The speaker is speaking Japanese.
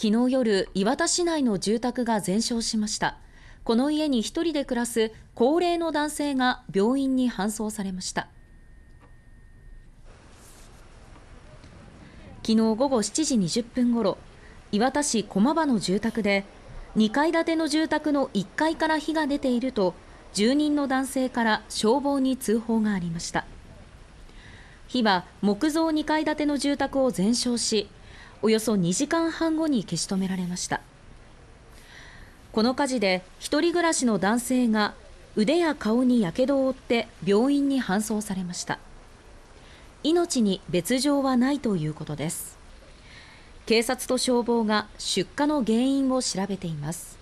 昨日夜、磐田市内の住宅が全焼しました。この家に1人で暮らす高齢の男性が病院に搬送されました。昨日午後7時20分ごろ、磐田市駒場の住宅で、2階建ての住宅の1階から火が出ていると、住人の男性から消防に通報がありました。火は木造2階建ての住宅を全焼し、およそ2時間半後に消し止められましたこの火事で1人暮らしの男性が腕や顔にやけどを負って病院に搬送されました命に別状はないということです警察と消防が出火の原因を調べています